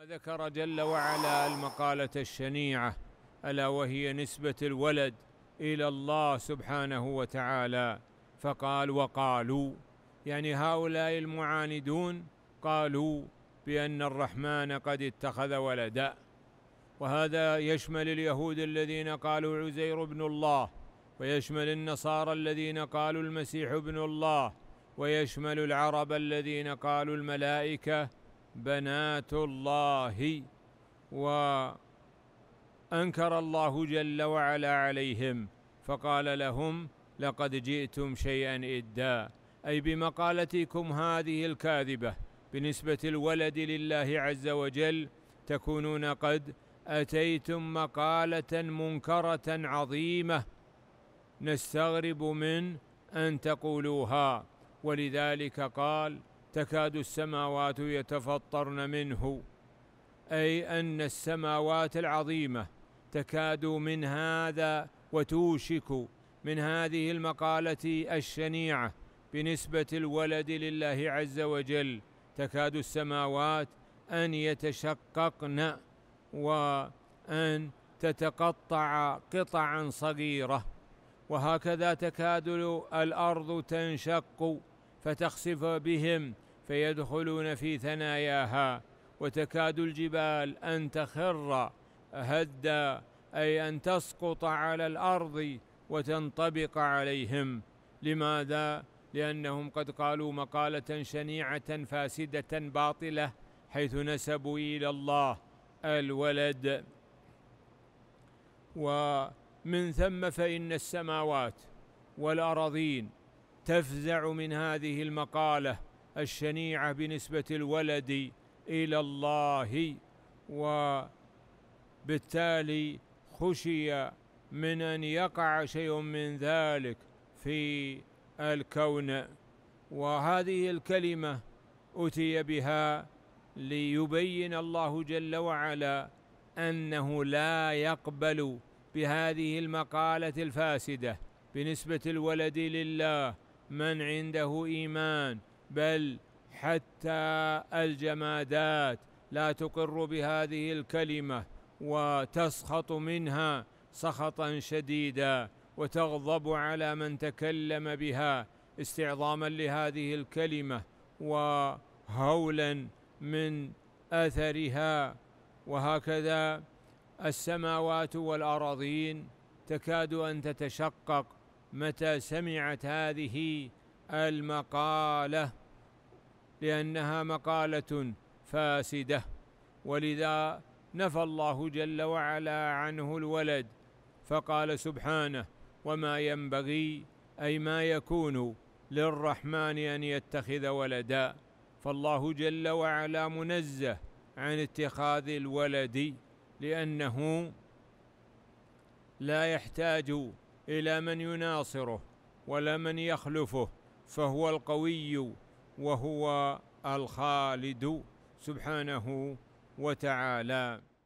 وذكر جل وعلا المقالة الشنيعة ألا وهي نسبة الولد إلى الله سبحانه وتعالى فقال وقالوا يعني هؤلاء المعاندون قالوا بأن الرحمن قد اتخذ ولدا وهذا يشمل اليهود الذين قالوا عزير ابن الله ويشمل النصارى الذين قالوا المسيح ابن الله ويشمل العرب الذين قالوا الملائكه بنات الله وأنكر الله جل وعلا عليهم فقال لهم لقد جئتم شيئا إدا أي بمقالتكم هذه الكاذبة بنسبة الولد لله عز وجل تكونون قد أتيتم مقالة منكرة عظيمة نستغرب من أن تقولوها ولذلك قال تكاد السماوات يتفطرن منه اي ان السماوات العظيمه تكاد من هذا وتوشك من هذه المقاله الشنيعه بنسبه الولد لله عز وجل تكاد السماوات ان يتشققن وان تتقطع قطعا صغيره وهكذا تكاد الارض تنشق فتخسف بهم فيدخلون في ثناياها وتكاد الجبال أن تخر هدا أي أن تسقط على الأرض وتنطبق عليهم لماذا؟ لأنهم قد قالوا مقالة شنيعة فاسدة باطلة حيث نسبوا إلى الله الولد ومن ثم فإن السماوات والأراضين تفزع من هذه المقاله الشنيعه بنسبه الولد الى الله وبالتالي خشي من ان يقع شيء من ذلك في الكون وهذه الكلمه اتي بها ليبين الله جل وعلا انه لا يقبل بهذه المقاله الفاسده بنسبه الولد لله من عنده إيمان بل حتى الجمادات لا تقر بهذه الكلمة وتسخط منها سخطا شديدا وتغضب على من تكلم بها استعظاما لهذه الكلمة وهولا من أثرها وهكذا السماوات والأراضين تكاد أن تتشقق متى سمعت هذه المقالة لأنها مقالة فاسدة ولذا نفى الله جل وعلا عنه الولد فقال سبحانه وما ينبغي أي ما يكون للرحمن أن يتخذ ولدا فالله جل وعلا منزه عن اتخاذ الولد لأنه لا يحتاج الى من يناصره ولا من يخلفه فهو القوي وهو الخالد سبحانه وتعالى